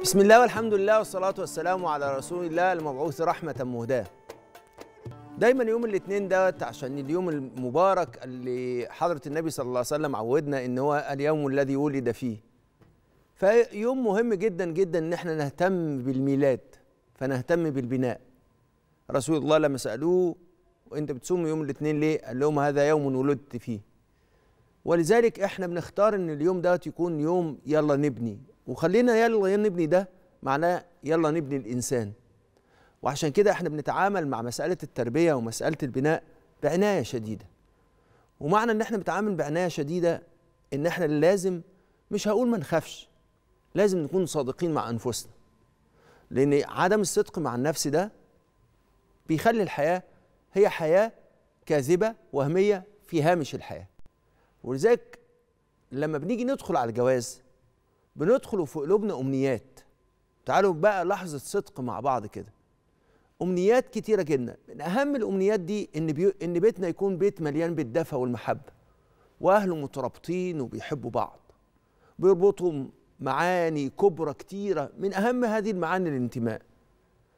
بسم الله والحمد لله والصلاة والسلام على رسول الله المبعوث رحمة مهداة دايما يوم الاثنين دوت عشان اليوم المبارك اللي حضرة النبي صلى الله عليه وسلم عودنا ان هو اليوم الذي ولد فيه فيوم مهم جدا جدا ان احنا نهتم بالميلاد فنهتم بالبناء رسول الله لما سألوه وانت بتصوم يوم الاثنين ليه قال لهم هذا يوم ولدت فيه ولذلك احنا بنختار ان اليوم ده يكون يوم يلا نبني وخلينا يلا نبني ده معناه يلا نبني الانسان وعشان كده احنا بنتعامل مع مساله التربيه ومساله البناء بعنايه شديده ومعنى ان احنا بنتعامل بعنايه شديده ان احنا لازم مش هقول ما نخافش لازم نكون صادقين مع انفسنا لان عدم الصدق مع النفس ده بيخلي الحياه هي حياه كاذبه وهميه في هامش الحياه ولذلك لما بنيجي ندخل على الجواز بندخل في قلوبنا امنيات تعالوا بقى لحظه صدق مع بعض كده امنيات كتيره جدا من اهم الامنيات دي ان بي... ان بيتنا يكون بيت مليان بالدفى والمحبه واهله مترابطين وبيحبوا بعض بيربطهم معاني كبرى كتيره من اهم هذه المعاني الانتماء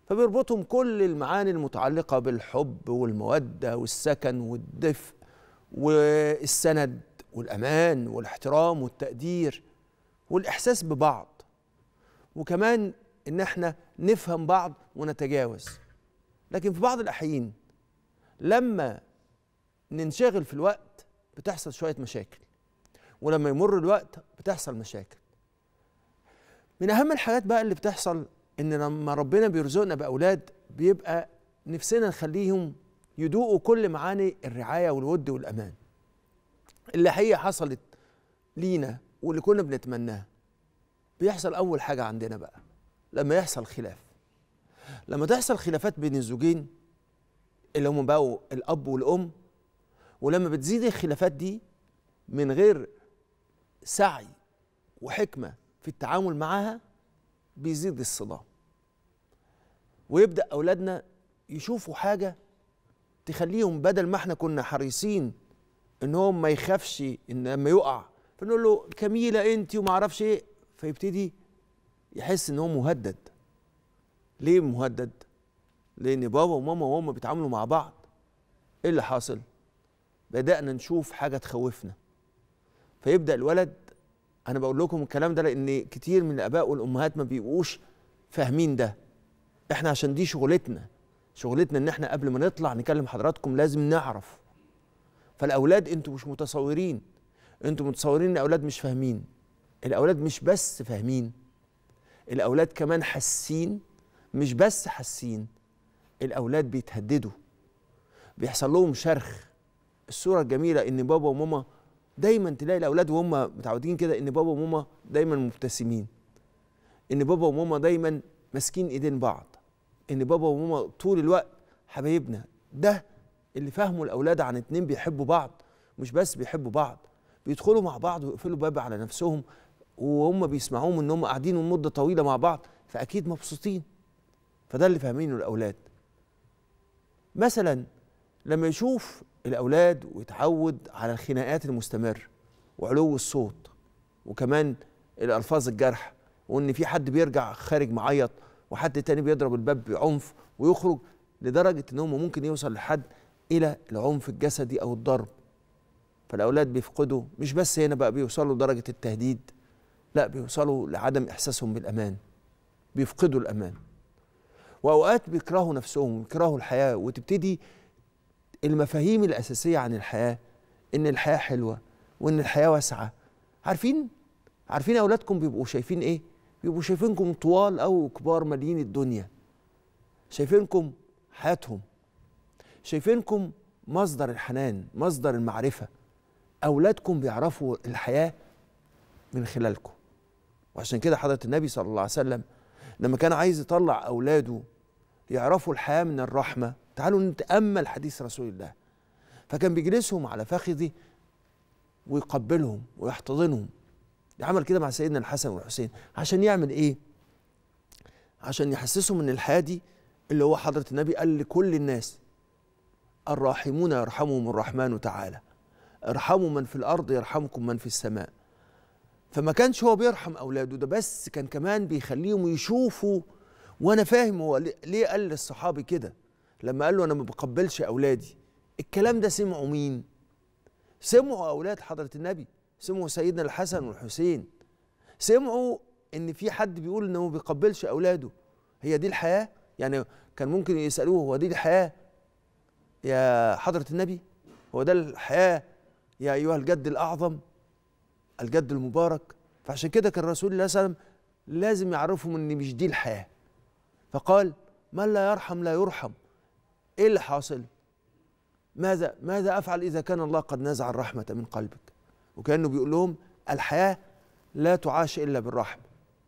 فبيربطهم كل المعاني المتعلقه بالحب والموده والسكن والدفء والسند والامان والاحترام والتقدير والاحساس ببعض وكمان ان احنا نفهم بعض ونتجاوز لكن في بعض الاحيان لما ننشغل في الوقت بتحصل شويه مشاكل ولما يمر الوقت بتحصل مشاكل من اهم الحاجات بقى اللي بتحصل ان لما ربنا بيرزقنا باولاد بيبقى نفسنا نخليهم يدوقوا كل معاني الرعايه والود والامان اللي هي حصلت لينا واللي كنا بنتمناها بيحصل اول حاجه عندنا بقى لما يحصل خلاف لما تحصل خلافات بين الزوجين اللي هم بقوا الاب والام ولما بتزيد الخلافات دي من غير سعي وحكمه في التعامل معاها بيزيد الصدام ويبدا اولادنا يشوفوا حاجه تخليهم بدل ما احنا كنا حريصين ان هو ما يخافش ان لما يقع فنقول له كميله انت وما اعرفش ايه فيبتدي يحس ان هو مهدد ليه مهدد لان بابا وماما وهم بيتعاملوا مع بعض ايه اللي حاصل بدانا نشوف حاجه تخوفنا فيبدا الولد انا بقول لكم الكلام ده لان كتير من الاباء والامهات ما بيبقوش فاهمين ده احنا عشان دي شغلتنا شغلتنا ان احنا قبل ما نطلع نكلم حضراتكم لازم نعرف فالاولاد انتوا مش متصورين انتوا متصورين ان الاولاد مش فاهمين الاولاد مش بس فاهمين الاولاد كمان حاسين مش بس حاسين الاولاد بيتهددوا بيحصل لهم شرخ الصوره الجميله ان بابا وماما دايما تلاقي الاولاد وهم متعودين كده ان بابا وماما دايما مبتسمين ان بابا وماما دايما ماسكين ايدين بعض ان بابا وماما طول الوقت حبايبنا ده اللي فهموا الاولاد عن اتنين بيحبوا بعض مش بس بيحبوا بعض بيدخلوا مع بعض ويقفلوا باب على نفسهم وهم بيسمعوهم ان هم قاعدين مده طويله مع بعض فاكيد مبسوطين فده اللي فاهمينه الاولاد مثلا لما يشوف الاولاد ويتعود على الخناقات المستمره وعلو الصوت وكمان الالفاظ الجرح وان في حد بيرجع خارج معيط وحد تاني بيضرب الباب بعنف ويخرج لدرجه ان هم ممكن يوصل لحد الى العنف الجسدي او الضرب فالاولاد بيفقدوا مش بس هنا بقى بيوصلوا لدرجه التهديد لا بيوصلوا لعدم احساسهم بالامان بيفقدوا الامان واوقات بيكرهوا نفسهم ويكرهوا الحياه وتبتدي المفاهيم الاساسيه عن الحياه ان الحياه حلوه وان الحياه واسعه عارفين عارفين اولادكم بيبقوا شايفين ايه بيبقوا شايفينكم طوال او كبار مالين الدنيا شايفينكم حياتهم شايفينكم مصدر الحنان مصدر المعرفة أولادكم بيعرفوا الحياة من خلالكم وعشان كده حضرة النبي صلى الله عليه وسلم لما كان عايز يطلع أولاده يعرفوا الحياة من الرحمة تعالوا نتأمل حديث رسول الله فكان بيجلسهم على فخذه ويقبلهم ويحتضنهم عمل كده مع سيدنا الحسن والحسين عشان يعمل ايه عشان يحسسهم ان الحياة دي اللي هو حضرة النبي قال لكل الناس الراحمون يرحمهم الرحمن تعالى ارحموا من في الارض يرحمكم من في السماء فما كانش هو بيرحم اولاده ده بس كان كمان بيخليهم يشوفوا وانا فاهم هو ليه قال للصحابي كده لما قال له انا ما بقبلش اولادي الكلام ده سمعوا مين سمعوا اولاد حضره النبي سمعوا سيدنا الحسن والحسين سمعوا ان في حد بيقول انه ما بيقبلش اولاده هي دي الحياه يعني كان ممكن يسالوه هو دي الحياه يا حضرة النبي هو ده الحياة يا أيها الجد الأعظم الجد المبارك فعشان كده كان رسول الله صلى الله عليه وسلم لازم يعرفهم إن مش دي الحياة فقال من لا يرحم لا يرحم إيه اللي حاصل ماذا ماذا أفعل إذا كان الله قد نزع الرحمة من قلبك وكأنه بيقول لهم الحياة لا تعاش إلا بالرحمة